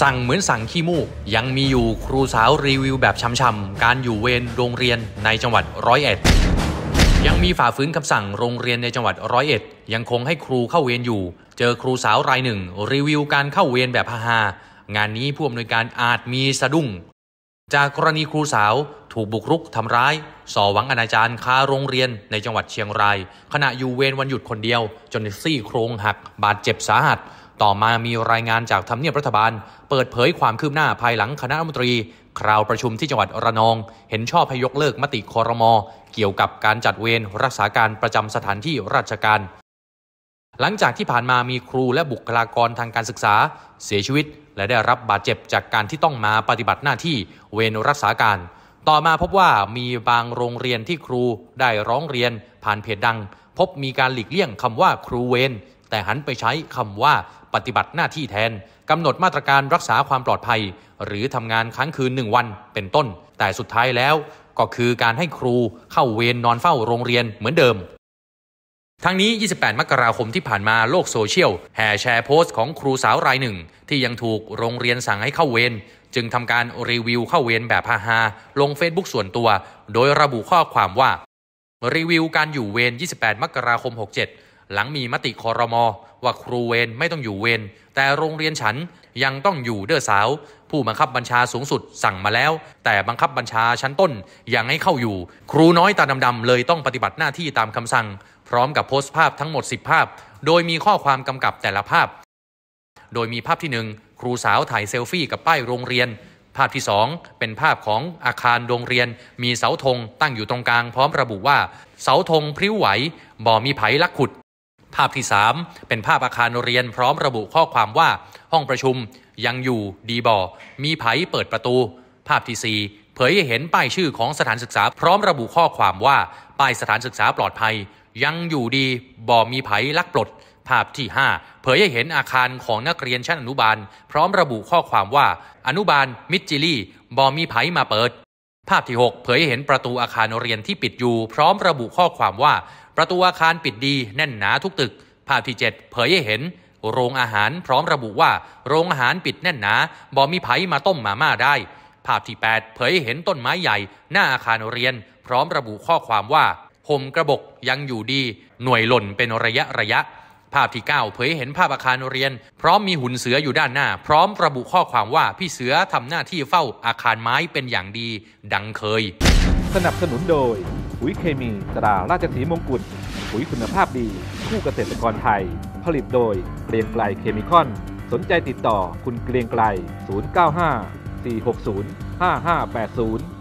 สั่งเหมือนสั่งขี้มูกยังมีอยู่ครูสาวรีวิวแบบช้ำๆ การอยู่เวรโรงเรียนในจังหวัดร้อยเอ็ดยังมีฝ่าฝืนคำสั่งโรงเรียนในจังหวัดร้อยเอ็ดยังคงให้ครูเข้าเวรอยู่ เจอครูสาวรายหนึ่ง รีวิวการเข้าเวรแบบฮางานนี้ผู้อำนวยการอาจมีสะดุ้ง จากกรณีครูสาวถูกบุกรุกทำร้ายส่อหวังอนาจารคาโรงเรียนในจังหวัดเชียงราย ขณะอยู่เวรวันหยุดคนเดียวจนซี่โครงหักบาดเจ็บสาหัสต่อมามีรายงานจากทำเนียบรัฐบาล เปิดเผยความคืบหน้าภายหลังคณะรัฐมนตรี คราวประชุมที่จังหวัดระนอง เห็นชอบให้ยกเลิกมติคอรมอเกี่ยวกับการจัดเวรรักษาการประจำสถานที่ราชการ หลังจากที่ผ่านมามีครูและบุคลากรทางการศึกษา เสียชีวิต และได้รับบาดเจ็บจากการที่ต้องมาปฏิบัติหน้าที่เวรรักษาการ ต่อมาพบว่ามีบางโรงเรียนที่ครูได้ร้องเรียนผ่านเพจดัง พบมีการหลีกเลี่ยงคำว่าครูเวรแต่หันไปใช้คำว่าปฏิบัติหน้าที่แทนกำหนดมาตรการรักษาความปลอดภัย หรือทำงานค้างคืนหนึ่งวันเป็นต้น แต่สุดท้ายแล้วก็คือการให้ครูเข้าเวรนอนเฝ้าโรงเรียนเหมือนเดิม ทั้งนี้ 28 มกราคมที่ผ่านมาโลกโซเชียลแห่แชร์โพสต์ของครูสาวรายหนึ่ง ที่ยังถูกโรงเรียนสั่งให้เข้าเวรจึงทำการรีวิวเข้าเวรแบบฮาฮาลงเฟซบุ๊กส่วนตัว โดยระบุข้อความว่า รีวิวการอยู่เวร 28 มกราคม 67หลังมีมติคอรมอว่าครูเวรไม่ต้องอยู่เวรแต่โรงเรียนฉันยังต้องอยู่เด้อสาว ผู้บังคับบัญชาสูงสุดสั่งมาแล้ว แต่บังคับบัญชาชั้นต้นยังให้เข้าอยู่ ครูน้อยตาดำๆเลยต้องปฏิบัติหน้าที่ตามคำสั่ง พร้อมกับโพสต์ภาพทั้งหมด 10 ภาพโดยมีข้อความกำกับแต่ละภาพ โดยมีภาพที่1ครูสาวถ่ายเซลฟี่กับป้ายโรงเรียน ภาพที่ 2 เป็นภาพของอาคารโรงเรียน มีเสาธง ตั้งอยู่ตรงกลางพร้อมระบุว่าเสาธงพริ้วไหว บ่อมีไผ่ลักขุดภาพที่ 3 เป็นภาพอาคารเรียนพร้อมระบุข้อความว่า ห้องประชุม ยังอยู่ ดีบอมีไผเปิดประตู ภาพที่ 4เผยให้เห็นป้ายชื่อของสถานศึกษา พร้อมระบุข้อความว่าป้ายสถานศึกษาปลอดภัย ยังอยู่ดี บ่มีไผลักปลดภาพที่5เผยให้เห็นอาคารของนักเรียนชั้นอนุบาล พร้อมระบุข้อความว่า อนุบาลมิจิลี่บ่มีไผมาเปิด ภาพที่6เผยให้เห็นประตูอาคารเรียนที่ปิดอยู่ พร้อมระบุข้อความว่าประตูอาคารปิดดีแน่นหนาทุกตึก ภาพที่7เผยให้เห็น โรงอาหาร พร้อมระบุว่า โรงอาหารปิดแน่นหนาบอมีไผมาต้มมาม่าได้ ภาพที่ 8 เผยให้เห็นต้นไม้ใหญ่ หน้าอาคารเรียน พร้อมระบุข้อความว่าห่มกระบกยังอยู่ดี หน่วยหล่นเป็นระยะระยะ ภาพที่9เผยให้เห็นภาพอาคารเรียน พร้อมมีหุ่นเสืออยู่ด้านหน้า พร้อมระบุข้อความว่าพี่เสือทำหน้าที่เฝ้าอาคารไม้เป็นอย่างดี ดังเคย สนับสนุนโดยปุ๋ยเคมีตราราชสีมงกุฎปุ๋ยคุณภาพดี คู่เกษตรกรไทย ผลิตโดย เกรียงไกลเคมีคอน สนใจติดต่อคุณเกรียงไกล 095 460 5580